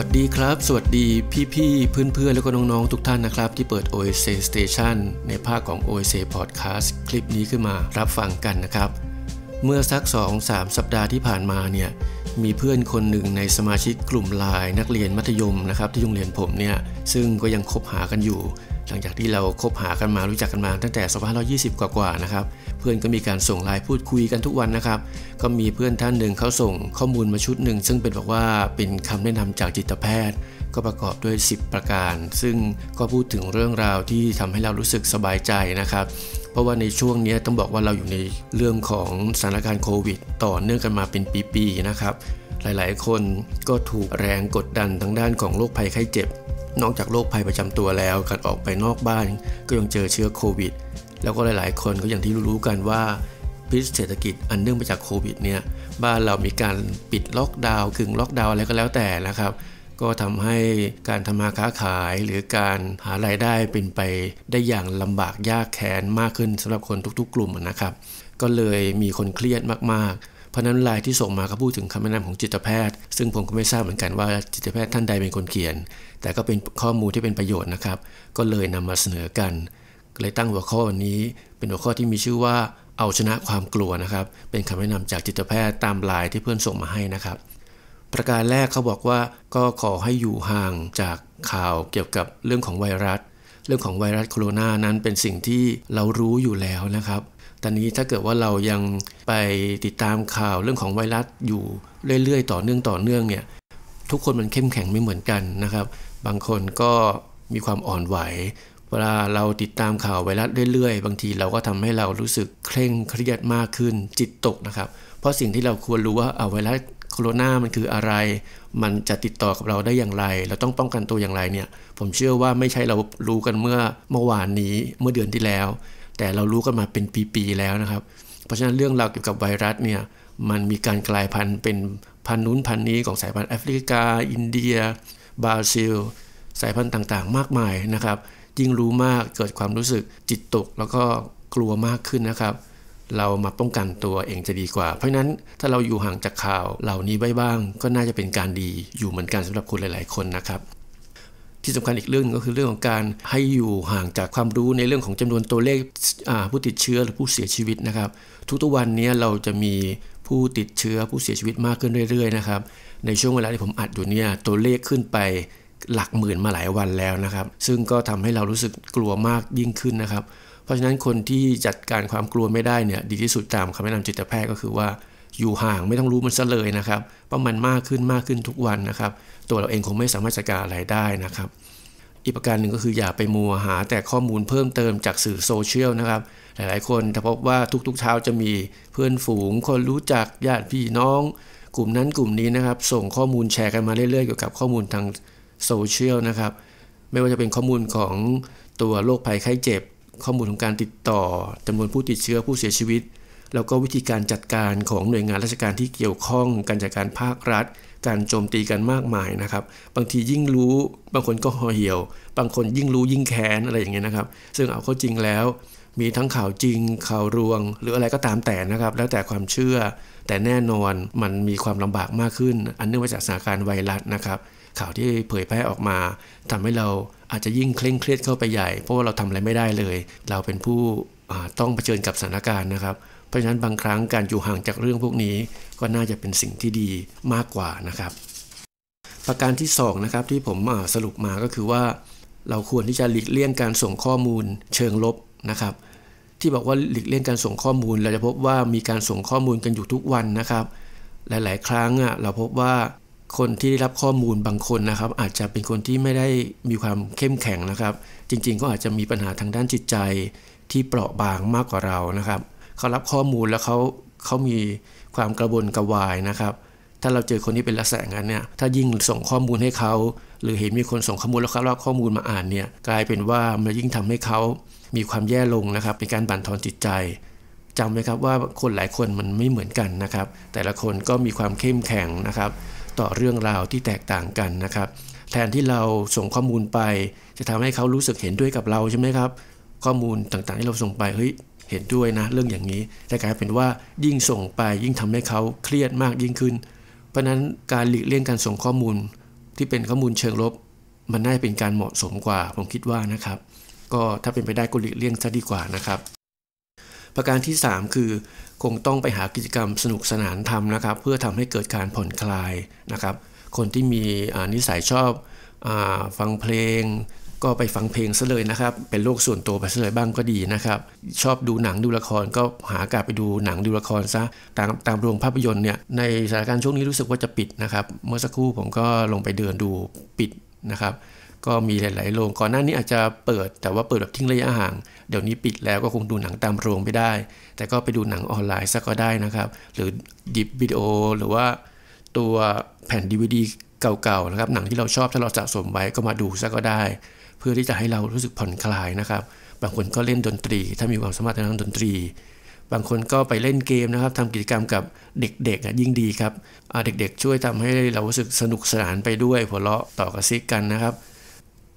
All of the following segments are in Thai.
วัสดีครับ สวัสดีพี่ๆเพื่อนๆ แล้วก็น้อง ๆ ทุกท่านนะครับ ที่เปิด OSC Station ในภาคของ OSC Podcast คลิปนี้ขึ้นมารับฟังกันนะครับ เมื่อสัก 2-3 สัปดาห์ที่ผ่านมาเนี่ยมีเพื่อนคนหนึ่งในสมาชิกกลุ่มลายนักเรียนมัธยมนะครับที่โรงเรียนผมเนี่ยซึ่งก็ยังคบหากันอยู่หลังจากที่เราคบหากันมารู้จักกันมาตั้งแต่สภาพเรา20 กว่าๆ นะครับ เพื่อนก็มีการส่งไลน์พูดคุยกันทุกวันนะครับ ก็มีเพื่อนท่านหนึ่งเขาส่งข้อมูลมาชุดหนึ่งซึ่งเป็นบอกว่าเป็นคำแนะนำจากจิตแพทย์ ก็ประกอบด้วย 10 ประการ ซึ่งก็พูดถึงเรื่องราวที่ทำให้เรารู้สึกสบายใจนะครับ เพราะว่าในช่วงนี้ต้องบอกว่าเราอยู่ในเรื่องของสถานการณ์โควิดต่อเนื่องกันมาเป็นปีๆ นะครับ หลายๆ คนก็ถูกแรงกดดันทางด้านของโรคภัยไข้เจ็บนอกจากโรคภัยประจำตัวแล้ว การออกไปนอกบ้านก็ยังเจอเชื้อโควิด แล้วก็หลาย ๆคนก็อย่างที่รู้กันว่าพิษเศรษฐกิจอันเนื่องมาจากโควิดเนี่ย บ้านเรามีการปิดล็อกดาวน์คึ่งล็อกดาวน์อะไรก็แล้วแต่นะครับ ก็ทำให้การทำมาค้าขายหรือการหารายได้เป็นไปได้อย่างลำบากยากแค้นมากขึ้นสำหรับคนทุกๆกลุ่มนะครับ ก็เลยมีคนเครียดมาก ๆเพราะนั้นลายที่ส่งมาก็พูดถึงคำแนะนำของจิตแพทย์ซึ่งผมก็ไม่ทราบเหมือนกันว่าจิตแพทย์ท่านใดเป็นคนเขียน แต่ก็เป็นข้อมูลที่เป็นประโยชน์นะครับ ก็เลยนำมาเสนอกันเลยตั้งหัวข้อวันนี้เป็นหัวข้อที่มีชื่อว่าเอาชนะความกลัวนะครับ เป็นคำแนะนำจากจิตแพทย์ตามลายที่เพื่อนส่งมาให้นะครับ ประการแรกเขาบอกว่าก็ขอให้อยู่ห่างจากข่าวเกี่ยวกับเรื่องของไวรัส เรื่องของไวรัสโคโรนานั้นเป็นสิ่งที่เรารู้อยู่แล้วนะครับตอนนี้ถ้าเกิดว่าเรายังไปติดตามข่าวเรื่องของไวรัสอยู่เรื่อยๆ ต่อเนื่องต่อเนื่องเนี่ย ทุกคนมันเข้มแข็งไม่เหมือนกันนะครับ บางคนก็มีความอ่อนไหว เวลาเราติดตามข่าวไวรัสเรื่อยๆ บางทีเราก็ทำให้เรารู้สึกเคร่งเครียดมากขึ้นจิตตกนะครับเพราะสิ่งที่เราควรรู้ว่าเอาไวรัสโคโรนามันคืออะไร มันจะติดต่อกับเราได้อย่างไรเราต้องป้องกันตัวอย่างไรเนี่ย ผมเชื่อว่าไม่ใช่เรารู้กันเมื่อเมื่อวานนี้เมื่อเดือนที่แล้วแต่เรารู้กันมาเป็นปีๆแล้วนะครับ เพราะฉะนั้นเรื่องราวเกี่ยวกับไวรัสเนี่ยมันมีการกลายพันธุ์เป็นพันธุ์นู้นพันธุ์นี้ของสายพันธุ์แอฟริกา อินเดียบราซิล สายพันธุ์ต่างๆ มากมายนะครับยิ่งรู้มากเกิดความรู้สึกจิตตกแล้วก็กลัวมากขึ้นนะครับ เรามาป้องกันตัวเองจะดีกว่า เพราะนั้นถ้าเราอยู่ห่างจากข่าวเหล่านี้ไว้บ้าง ก็น่าจะเป็นการดีอยู่เหมือนกันสำหรับคนหลายๆ คนนะครับที่สำคัญอีกเรื่องนึงก็คือเรื่องของการให้อยู่ห่างจากความรู้ในเรื่องของจำนวนตัวเลขผู้ติดเชื้อหรือผู้เสียชีวิตนะครับ ทุกๆวันนี้เราจะมีผู้ติดเชื้อผู้เสียชีวิตมากขึ้นเรื่อยๆนะครับในช่วงเวลาที่ผมอัดอยู่เนี่ยตัวเลขขึ้นไปหลักหมื่นมาหลายวันแล้วนะครับ ซึ่งก็ทำให้เรารู้สึกกลัวมากยิ่งขึ้นนะครับ เพราะฉะนั้นคนที่จัดการความกลัวไม่ได้เนี่ยดีที่สุดตามคำแนะนำจิตแพทย์ก็คือว่าอยู่ห่างไม่ต้องรู้มันซะเลยนะครับเพราะมันมากขึ้นมากขึ้นทุกวันนะครับ ตัวเราเองคงไม่สามารถจัดการอะไรได้นะครับ อีกประการหนึ่งก็คืออย่าไปมัวหา แต่ข้อมูลเพิ่มเติมจากสื่อโซเชียลนะครับ หลายๆคนถ้าพบว่าทุกๆเช้าจะมีเพื่อนฝูง คนรู้จักญาติพี่น้อง กลุ่มนั้นกลุ่มนี้นะครับส่งข้อมูลแชร์กันมาเรื่อยๆเกี่ยวกับข้อมูลทางโซเชียลนะครับไม่ว่าจะเป็นข้อมูลของตัวโรคภัยไข้เจ็บ ข้อมูลของการติดต่อจำนวนผู้ติดเชื้อผู้เสียชีวิตแล้วก็วิธีการจัดการของหน่วยงานราชการที่เกี่ยวข้อง การจัดการภาครัฐการโจมตีกันมากมายนะครับ บางทียิ่งรู้บางคนก็ห่อเหี่ยวบางคนยิ่งรู้ยิ่งแค้นอะไรอย่างเงี้ยนะครับ ซึ่งเอาเข้าจริงแล้ว มีทั้งข่าวจริง ข่าวรวง หรืออะไรก็ตามแต่นะครับ แล้วแต่ความเชื่อ แต่แน่นอนมันมีความลำบากมากขึ้น อันเนื่องมาจากสถานการณ์ไวรัสนะครับ ข่าวที่เผยแพร่ออกมา ทำให้เราอาจจะยิ่งเคร่งเครียดเข้าไปใหญ่ เพราะว่าเราทำอะไรไม่ได้เลย เราเป็นผู้ต้องเผชิญกับสถานการณ์นะครับเพราะฉะนั้นบางครั้งการอยู่ห่างจากเรื่องพวกนี้ก็น่าจะเป็นสิ่งที่ดีมากกว่านะครับ ประการที่ 2 นะครับที่ผมสรุปมาก็คือว่าเราควรที่จะหลีกเลี่ยงการส่งข้อมูลเชิงลบนะครับ ที่บอกว่าหลีกเลี่ยงการส่งข้อมูล เราจะพบว่ามีการส่งข้อมูลกันอยู่ทุกวันนะครับหลาย ๆ ครั้งอ่ะเราพบว่าคนที่ได้รับข้อมูลบางคนนะครับ อาจจะเป็นคนที่ไม่ได้มีความเข้มแข็งนะครับ จริง ๆ ก็อาจจะมีปัญหาทางด้านจิตใจที่เปราะบางมากกว่าเรานะครับเขารับข้อมูลแล้วเขาเขามีความกระวนกระวายนะครับ ถ้าเราเจอคนที่เป็นลักษณะนั้นเนี่ยถ้ายิ่งส่งข้อมูลให้เขาหรือเห็นมีคนส่งข้อมูลแล้วเขารับข้อมูลมาอ่านเนี่ยกลายเป็นว่ามันยิ่งทำให้เขามีความแย่ลงนะครับ เป็นการบั่นทอนจิตใจจำไว้ครับว่าคนหลายคนมันไม่เหมือนกันนะครับแต่ละคนก็มีความเข้มแข็งนะครับ ต่อเรื่องราวที่แตกต่างกันนะครับ แทนที่เราส่งข้อมูลไป จะทำให้เขารู้สึกเห็นด้วยกับเราใช่ไหมครับข้อมูลต่างๆที่เราส่งไปเฮ้ยเห็นด้วยนะเรื่องอย่างนี้แต่กลายเป็นว่ายิ่งส่งไปยิ่งทำให้เขาเครียดมากยิ่งขึ้น เพราะนั้นการหลีกเลี่ยงการส่งข้อมูลที่เป็นข้อมูลเชิงลบ มันน่าจะเป็นการเหมาะสมกว่าผมคิดว่านะครับ ก็ถ้าเป็นไปได้ก็หลีกเลี่ยงซะดีกว่านะครับ ประการที่ 3 คือคงต้องไปหากิจกรรมสนุกสนานทำนะครับ เพื่อทำให้เกิดการผ่อนคลายนะครับ คนที่มีนิสัยชอบอฟังเพลงก็ไปฟังเพลงซะเลยนะครับเป็นโลกส่วนตัวไปซะเลยบ้างก็ดีนะครับ ชอบดูหนังดูละครก็หากาไปดูหนังดูละครซะตามตามโรงภาพยนตร์เนี่ยในสถานการณ์ช่วงนี้รู้สึกว่าจะปิดนะครับเมื่อสักครู่ผมก็ลงไปเดินดูปิดนะครับ ก็มีหลาย ๆ โรงก่อนหน้านี้อาจจะเปิดแต่ว่าเปิดแบบทิ้งระยะห่างเดี๋ยวนี้ปิดแล้วก็คงดูหนังตามโรงไม่ได้ แต่ก็ไปดูหนังออนไลน์ซะก็ได้นะครับ หรือดิบวิดีโอหรือว่าตัวแผ่น DVD เก่า ๆ นะครับหนังที่เราชอบถ้าเราสะสมไว้ก็มาดูซะก็ได้พื่อที่จะให้เรารู้สึกผ่อนคลายนะครับ บางคนก็เล่นดนตรี ถ้ามีความสามารถทางดนตรี บางคนก็ไปเล่นเกมนะครับทำกิจกรรมกับเด็กๆยิ่งดีครับเด็กๆ ช่วยทำให้เรารู้สึกสนุกสนานไปด้วยหัวเราะต่อกระซิกกันนะครับ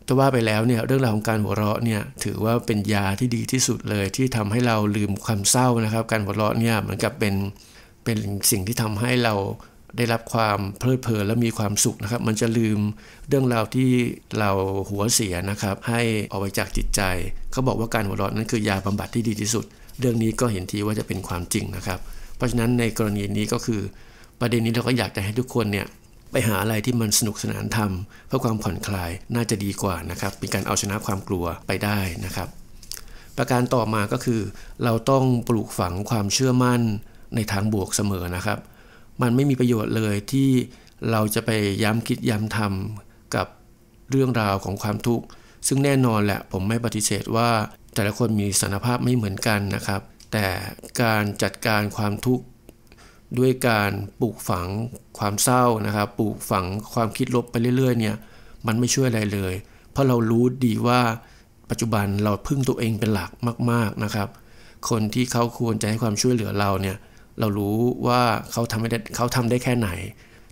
ถ้าว่าไปแล้วเนี่ยเรื่องราวของการหัวเราะเนี่ยถือว่าเป็นยาที่ดีที่สุดเลย ที่ทำให้เราลืมความเศร้านะครับ การหัวเราะเนี่ยเหมือนกับเป็นเป็นสิ่งที่ทำให้เราได้รับความเพลิดเพลินและมีความสุขนะครับ มันจะลืมเรื่องราวที่เราหัวเสียนะครับ ให้ออกไปจากจิตใจ เขาบอกว่าการหัวเราะนั้นคือยาบำบัดที่ดีที่สุด เรื่องนี้ก็เห็นทีว่าจะเป็นความจริงนะครับ เพราะฉะนั้นในกรณีนี้ก็คือ ประเด็นนี้เราก็อยากจะให้ทุกคนเนี่ยไปหาอะไรที่มันสนุกสนานทำเพื่อความผ่อนคลายน่าจะดีกว่านะครับ เป็นการเอาชนะความกลัวไปได้นะครับ ประการต่อมาก็คือเราต้องปลูกฝังความเชื่อมั่นในทางบวกเสมอนะครับมันไม่มีประโยชน์เลยที่เราจะไปย้ำคิดย้ำทำ กับเรื่องราวของความทุกข์ ซึ่งแน่นอนแหละผมไม่ปฏิเสธว่าแต่ละคนมีสานภาพไม่เหมือนกันนะครับ แต่การจัดการความทุกข์ ด้วยการปลูกฝังความเศร้านะครับปลูกฝังความคิดลบไปเรื่อย ๆ เนี่ยมันไม่ช่วยอะไรเลย เพราะเรารู้ดีว่าปัจจุบันเราพึ่งตัวเองเป็นหลักมากๆนะครับ คนที่เขาควรจะให้ความช่วยเหลือเราเนี่ยเรารู้ว่าเขาทำไม่ได้เขาทำได้แค่ไหน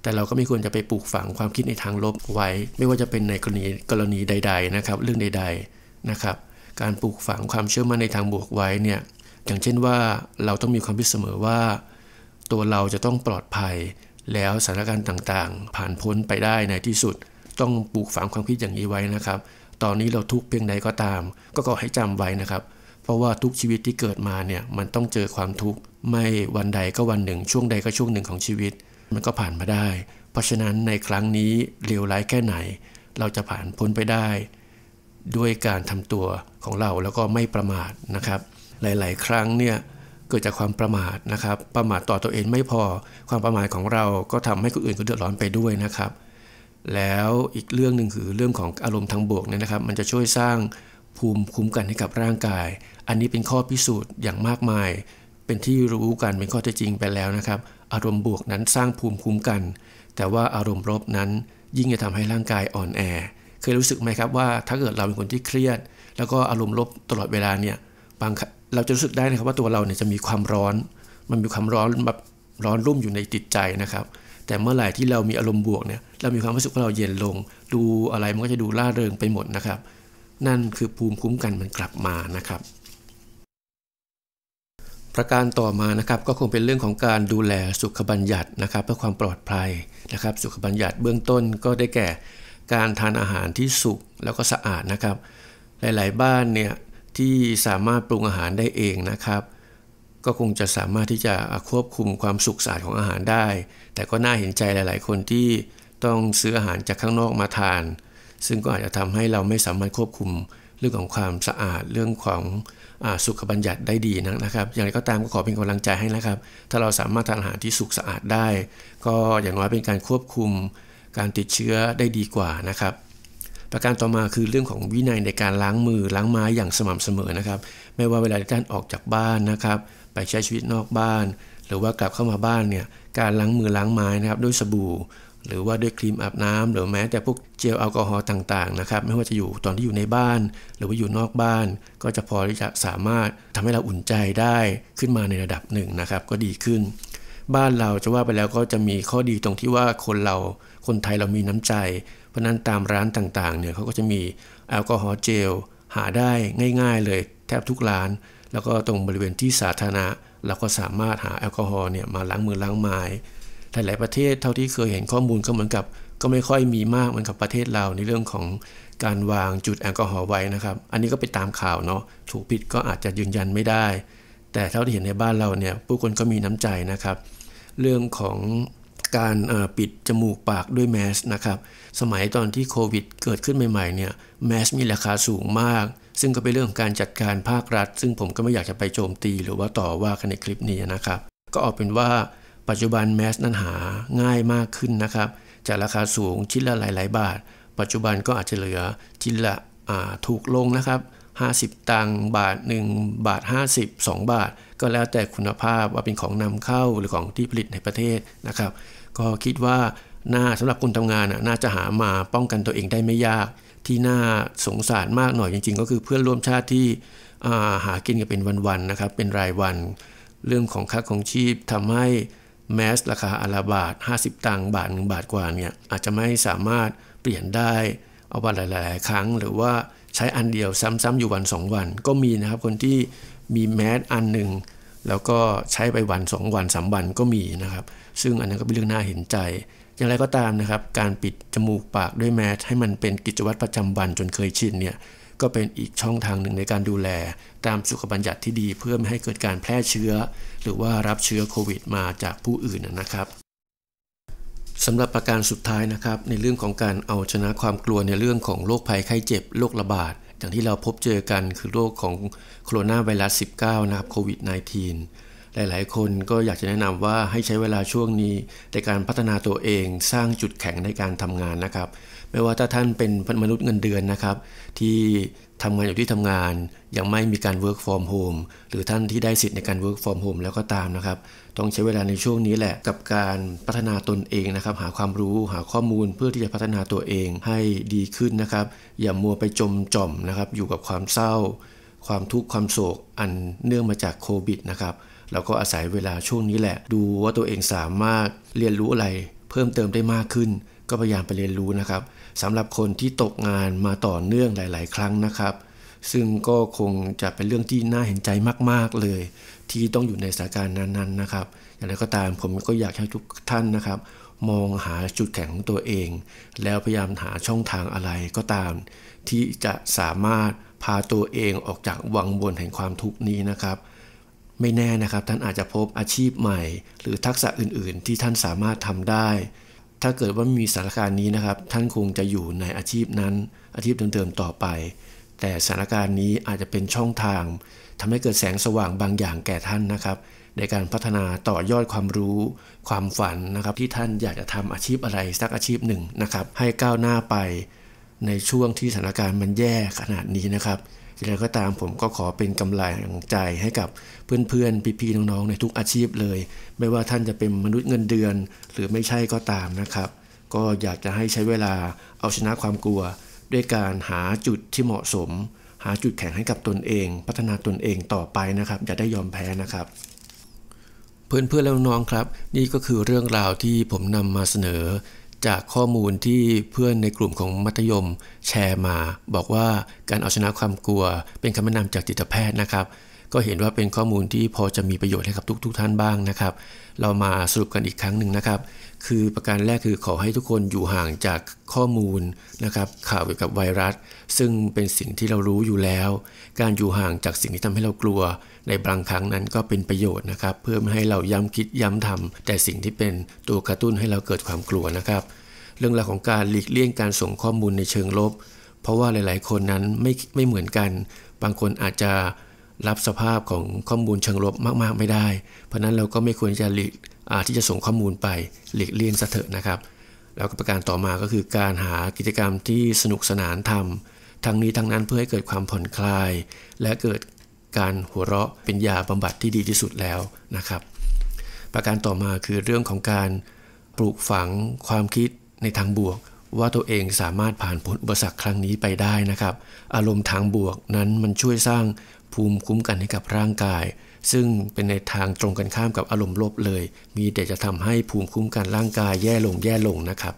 แต่เราก็ไม่ควรจะไปปลูกฝังความคิดในทางลบไว้ ไม่ว่าจะเป็นในกรณีกรณีใด ๆนะครับ เรื่องใด ๆนะครับ การปลูกฝังความเชื่อมั่นในทางบวกไว้เนี่ย อย่างเช่นว่าเราต้องมีความคิดเสมอว่า ตัวเราจะต้องปลอดภัยแล้วสถานการณ์ต่างๆ ผ่านพ้นไปได้ในที่สุด ต้องปลูกฝังความคิดอย่างนี้ไว้นะครับ ตอนนี้เราทุกเพียงใดก็ตาม ก็ขอให้จำไว้นะครับเพราะว่าทุกชีวิตที่เกิดมาเนี่ยมันต้องเจอความทุกข์ ไม่วันใดก็วันหนึ่งช่วงใดก็ช่วงหนึ่งของชีวิต มันก็ผ่านมาได้ เพราะฉะนั้นในครั้งนี้เลวร้ายแค่ไหน เราจะผ่านพ้นไปได้ ด้วยการทำตัวของเราแล้วก็ไม่ประมาทนะครับ หลาย ๆ ครั้งเนี่ยเกิดจากความประมาทนะครับ ประมาทต่อตัวเองไม่พอความประมาทของเราก็ทำให้คนอื่นก็เดือดร้อนไปด้วยนะครับ แล้วอีกเรื่องหนึ่งคือเรื่องของอารมณ์ทางบวกเนี่ยนะครับ มันจะช่วยสร้างภูมิคุ้มกันให้กับร่างกายอันนี้เป็นข้อพิสูจน์อย่างมากมาย เป็นที่รู้กันเป็นข้อเท็จจริงไปแล้วนะครับ อารมณ์บวกนั้นสร้างภูมิคุ้มกัน แต่ว่าอารมณ์ลบนั้นยิ่งจะทำให้ร่างกายอ่อนแอ เคยรู้สึกไหมครับว่าถ้าเกิดเราเป็นคนที่เครียด แล้วก็อารมณ์ลบตลอดเวลาเนี่ย บางเราจะรู้สึกได้นะครับว่าตัวเราเนี่ยจะมีความร้อน มันมีความร้อนแบบร้อนรุ่มอยู่ในจิตใจนะครับ แต่เมื่อไหร่ที่เรามีอารมณ์บวกเนี่ย เรามีความรู้สึกว่าเราเย็นลง ดูอะไรมันก็จะดูร่าเริงไปหมดนะครับ นั่นคือภูมิคุ้มกันมันกลับมานะครับประการต่อมานะครับ ก็คงเป็นเรื่องของการดูแลสุขบัญญัตินะครับ เพื่อความปลอดภัยนะครับ สุขบัญญัติเบื้องต้นก็ได้แก่การทานอาหารที่สุกแล้วก็สะอาดนะครับ หลายๆบ้านเนี่ยที่สามารถปรุงอาหารได้เองนะครับ ก็คงจะสามารถที่จะควบคุมความสุกสะอาดของอาหารได้ แต่ก็น่าเห็นใจหลายๆคนที่ต้องซื้ออาหารจากข้างนอกมาทาน ซึ่งก็อาจจะทำให้เราไม่สามารถควบคุมรื่องของความสะอาดเรื่องของอสุขบัญญัติได้ดีนะครับ อย่างไรก็ตามก็ขอเป็นกำลังใจให้นะครับ ถ้าเราสามารถทานอาหารที่สุขสะอาดได้ ก็อย่างน้อยเป็นการควบคุมการติดเชื้อได้ดีกว่านะครับ ประการต่อมาคือเรื่องของวินัยในการล้างมือล้างไม้อย่างสม่ำเสมอนะครับ ไม่ว่าเวลาที่ท่านออกจากบ้านนะครับไปใช้ชีวิตนอกบ้าน หรือว่ากลับเข้ามาบ้านเนี่ยการล้างมือล้างไม้นะครับด้วยสบู่หรือว่าด้วยครีมอาบน้ำหรือแม้แต่พวกเจลแอลกอฮอล์ต่างๆนะครับไม่ว่าจะอยู่ตอนที่อยู่ในบ้านหรือว่าอยู่นอกบ้าน ก็จะพอที่จะสามารถทำให้เราอุ่นใจได้ขึ้นมาในระดับหนึ่งนะครับ ก็ดีขึ้น บ้านเราจะว่าไปแล้วก็จะมีข้อดีตรงที่ว่าคนเราคนไทยเรามีน้ำใจ เพราะนั้นตามร้านต่างๆเนี่ยเขาก็จะมีแอลกอฮอล์เจลหาได้ง่ายๆ เลยแทบทุกร้าน แล้วก็ตรงบริเวณที่สาธารณะเราก็สามารถหาแอลกอฮอล์เนี่ยมาล้างมือล้างไม้หลายๆประเทศเท่าที่เคยเห็นข้อมูลก็เหมือนกับ ก็ไม่ค่อยมีมากเหมือนกับประเทศเรา ในเรื่องของการวางจุดแอลกอฮอล์ไว้นะครับ อันนี้ก็ไปตามข่าวเนาะถูกผิดก็อาจจะยืนยันไม่ได้ แต่เท่าที่เห็นในบ้านเราเนี่ยผู้คนก็มีน้ำใจนะครับ เรื่องของการปิดจมูกปากด้วยแมสนะครับสมัยตอนที่โควิด เกิดขึ้นใหม่ๆเนี่ยแมสมีราคาสูงมาก ซึ่งก็เป็นเรื่องของการจัดการภาครัฐ ซึ่งผมก็ไม่อยากจะไปโจมตี หรือว่าต่อว่ากันในคลิปนี้นะครับ ก็ออกเป็นว่าปัจจุบันแมสนั้นหาง่ายมากขึ้นนะครับ จากราคาสูงชิ้นละหลายๆบาท ปัจจุบันก็อาจจะเหลือ ชิ้นละถูกลงนะครับ 50 ตังบาท 1 บาท 50 2 บาท ก็แล้วแต่คุณภาพว่าเป็นของนำเข้าหรือของที่ผลิตในประเทศนะครับ ก็คิดว่าหน้าสำหรับคนทำงานน่าจะหามาป้องกันตัวเองได้ไม่ยาก ที่น่าสงสารมากหน่อยจริง ๆ ก็คือเพื่อนร่วมชาติที่าหากินกันเป็นวันๆนะครับ เป็นรายวันเรื่องของค่าของชีพทำให้แมส ราคาอาลาบาท 50 ตังค์บาทหนึ่งบาทกว่าเนี่ยอาจจะไม่สามารถเปลี่ยนได้เอาวันหลาย ๆ ครั้งหรือว่าใช้อันเดียวซ้ำๆอยู่วัน 2 วันก็มีนะครับคนที่มีแมส อันหนึ่งแล้วก็ใช้ไปวัน 2 วัน 3 วันก็มีนะครับซึ่งอันนั้นก็เป็นเรื่องน่าเห็นใจ อย่างไรก็ตามนะครับ การปิดจมูกปากด้วยแมส ให้มันเป็นกิจวัตรประจำวันจนเคยชินเนี่ยก็เป็นอีกช่องทางหนึ่งในการดูแลตามสุขบัญญัติที่ดีเพื่อไม่ให้เกิดการแพร่เชื้อ หรือว่ารับเชื้อโควิดมาจากผู้อื่นนะครับสำหรับประการสุดท้ายนะครับ ในเรื่องของการเอาชนะความกลัวในเรื่องของโรคภัยไข้เจ็บโรคระบาด อย่างที่เราพบเจอกันคือโรคของโคโรนาไวรัส19นะครับโควิด -19 หลาย ๆ คนก็อยากจะแนะนำว่าให้ใช้เวลาช่วงนี้ในการพัฒนาตัวเองสร้างจุดแข็งในการทำงานนะครับไม่ว่าถ้าท่านเป็นมนุษย์เงินเดือนนะครับ ที่ทำงานอยู่ที่ทำงานยังไม่มีการ work from home หรือท่านที่ได้สิทธิ์ในการ work from home แล้วก็ตามนะครับต้องใช้เวลาในช่วงนี้แหละกับการพัฒนาตนเองนะครับหาความรู้หาข้อมูลเพื่อที่จะพัฒนาตัวเองให้ดีขึ้นนะครับ อย่ามัวไปจมจ่อมนะครับอยู่กับความเศร้า ความทุกข์ความโศกอันเนื่องมาจากโควิดนะครับเราก็อาศัยเวลาช่วงนี้แหละ ดูว่าตัวเองสามารถเรียนรู้อะไร เพิ่มเติมได้มากขึ้นก็พยายามไปเรียนรู้นะครับสำหรับคนที่ตกงานมาต่อเนื่องหลาย ๆ ครั้งนะครับ ซึ่งก็คงจะเป็นเรื่องที่น่าเห็นใจมากๆเลย ที่ต้องอยู่ในสถานการณ์นั้น ๆ นะครับ อย่างไรก็ตามผมก็อยากให้ทุกท่านนะครับ มองหาจุดแข็งของตัวเอง แล้วพยายามหาช่องทางอะไรก็ตาม ที่จะสามารถพาตัวเองออกจากวังวนแห่งความทุกข์นี้นะครับ ไม่แน่นะครับท่านอาจจะพบอาชีพใหม่ หรือทักษะอื่นๆ ที่ท่านสามารถทำได้ถ้าเกิดว่ามีสถานการณ์นี้นะครับ ท่านคงจะอยู่ในอาชีพนั้นอาชีพเดิมๆต่อไป แต่สถานการณ์นี้อาจจะเป็นช่องทาง ทำให้เกิดแสงสว่างบางอย่างแก่ท่านนะครับ ในการพัฒนาต่อยอดความรู้ความฝันนะครับ ที่ท่านอยากจะทำอาชีพอะไรสักอาชีพหนึ่งนะครับ ให้ก้าวหน้าไป ในช่วงที่สถานการณ์มันแย่ขนาดนี้นะครับอย่างไรก็ตามผมก็ขอเป็นกำลังใจให้กับเพื่อนๆพี่ๆน้องๆในทุกอาชีพเลย ไม่ว่าท่านจะเป็นมนุษย์เงินเดือนหรือไม่ใช่ก็ตามนะครับ ก็อยากจะให้ใช้เวลาเอาชนะความกลัว ด้วยการหาจุดที่เหมาะสม หาจุดแข็งให้กับตนเอง พัฒนาตนเองต่อไปนะครับอย่าได้ยอมแพ้นะครับ เพื่อนๆแล้วน้องครับ นี่ก็คือเรื่องราวที่ผมนำมาเสนอจากข้อมูลที่เพื่อนในกลุ่มของมัธยมแชร์มา บอกว่าการเอาชนะความกลัวเป็นคำแนะนำจากจิตแพทย์นะครับก็เห็นว่าเป็นข้อมูลที่พอจะมีประโยชน์ให้กับทุกุกท่านบ้างนะครับ เรามาสรุปกันอีกครั้งหนึ่งนะครับ คือประการแรกคือขอให้ทุกคนอยู่ห่างจากข้อมูลนะครับข่าวเกี่ยวกับไวรัสซึ่งเป็นสิ่งที่เรารู้อยู่แล้ว การอยู่ห่างจากสิ่งที่ทำให้เรากลัว ในบางครั้งนั้นก็เป็นประโยชน์นะครับ เพื่อไม่ให้เราย้ำคิดย้ำทำแต่สิ่งที่เป็นตัวกระตุ้นให้เราเกิดความกลัวนะครับ เรื่องราวของการหลีกเลี่ยงการส่งข้อมูลในเชิงลบเพราะว่าหลาย ๆ คนนั้นไม่ไม่เหมือนกัน บางคนอาจจะรับสภาพของข้อมูลเชิงลบมากๆ ไม่ได้ เพราะนั้นเราก็ไม่ควรจะหลีกที่จะส่งข้อมูลไปหลีกเลี่ยงซะเถอะนะครับ แล้วก็ประการต่อมาก็คือการหากิจกรรมที่สนุกสนานทำทั้งนี้ทั้งนั้นเพื่อให้เกิดความผ่อนคลาย และเกิดการหัวเราะเป็นยาบำบัดที่ดีที่สุดแล้วนะครับ ประการต่อมาคือเรื่องของการปลูกฝังความคิดในทางบวก ว่าตัวเองสามารถผ่านพ้นอุปสรรคครั้งนี้ไปได้นะครับ อารมณ์ทางบวกนั้นมันช่วยสร้างภูมิคุ้มกันให้กับร่างกาย ซึ่งเป็นในทางตรงกันข้ามกับอารมณ์ลบเลย มีแต่จะทำให้ภูมิคุ้มกันร่างกายแย่ลงแย่ลงนะครับ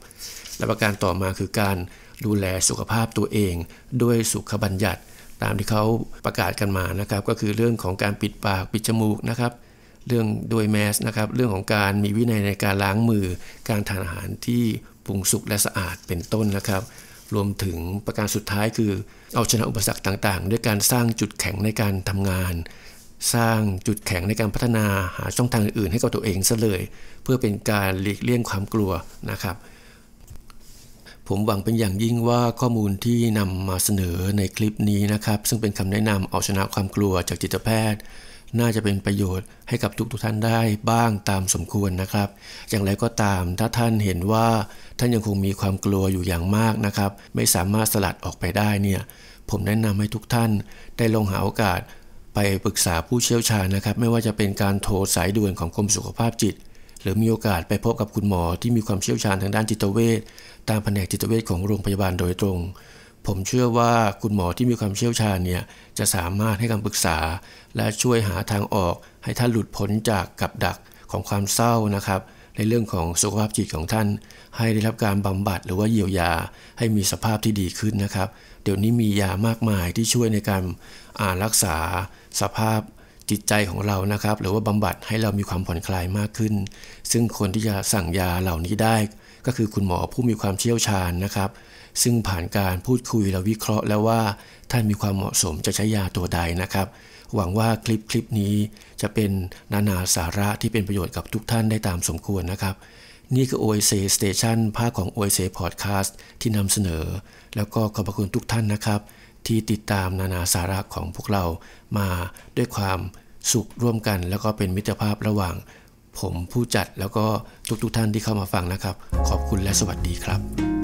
และประการต่อมาคือการดูแลสุขภาพตัวเอง ด้วยสุขบัญญัติตามที่เขาประกาศกันมานะครับ ก็คือเรื่องของการปิดปากปิดจมูกนะครับ เรื่องด้วยแมสนะครับเรื่องของการมีวินัยในการล้างมือการทานอาหารที่ปรุงสุกและสะอาดเป็นต้นนะครับรวมถึงประการสุดท้ายคือเอาชนะอุปสรรคต่างๆด้วยการสร้างจุดแข็งในการทำงาน สร้างจุดแข็งในการพัฒนาหาช่องทางอื่นให้กับตัวเองซะเลย เพื่อเป็นการหลีกเลี่ยงความกลัวนะครับ ผมหวังเป็นอย่างยิ่งว่าข้อมูลที่นำมาเสนอในคลิปนี้นะครับ ซึ่งเป็นคำแนะนำเอาชนะความกลัวจากจิตแพทย์น่าจะเป็นประโยชน์ให้กับทุกทุกท่านได้บ้างตามสมควรนะครับ อย่างไรก็ตามถ้าท่านเห็นว่าท่านยังคงมีความกลัวอยู่อย่างมากนะครับไม่สามารถสลัดออกไปได้เนี่ยผมแนะนำให้ทุกท่านได้ลองหาโอกาสไปปรึกษาผู้เชี่ยวชาญนะครับ ไม่ว่าจะเป็นการโทรสายด่วนของกรมสุขภาพจิต หรือมีโอกาสไปพบกับคุณหมอที่มีความเชี่ยวชาญทางด้านจิตเวชตามแผนกจิตเวชของโรงพยาบาลโดยตรงผมเชื่อว่าคุณหมอที่มีความเชี่ยวชาญเนี่ยจะสามารถให้คำปรึกษา และช่วยหาทางออกให้ท่านหลุดพ้นจากกับดักของความเศร้านะครับ ในเรื่องของสุขภาพจิตของท่าน ให้ได้รับการบำบัดหรือว่าเยียวยาให้มีสภาพที่ดีขึ้นนะครับ เดี๋ยวนี้มียามากมายที่ช่วยในการอ่ารักษา สภาพจิตใจของเรานะครับ หรือว่าบำบัดให้เรามีความผ่อนคลายมากขึ้น ซึ่งคนที่จะสั่งยาเหล่านี้ได้ ก็คือคุณหมอผู้มีความเชี่ยวชาญนะครับซึ่งผ่านการพูดคุยและวิเคราะห์แล้วว่าท่านมีความเหมาะสมจะใช้ยาตัวใดนะครับ หวังว่าคลิปคลิปนี้จะเป็นนานาสาระที่เป็นประโยชน์กับทุกท่านได้ตามสมควรนะครับ นี่คือ OSC Station ภาคของ OSC Podcast ที่นำเสนอ แล้วก็ขอบพระคุณทุกท่านนะครับ ที่ติดตามนานาสาระของพวกเรามาด้วยความสุขร่วมกัน แล้วก็เป็นมิตรภาพระหว่าง ผมผู้จัดแล้วก็ทุก ๆทท่านที่เข้ามาฟังนะครับ ขอบคุณและสวัสดีครับ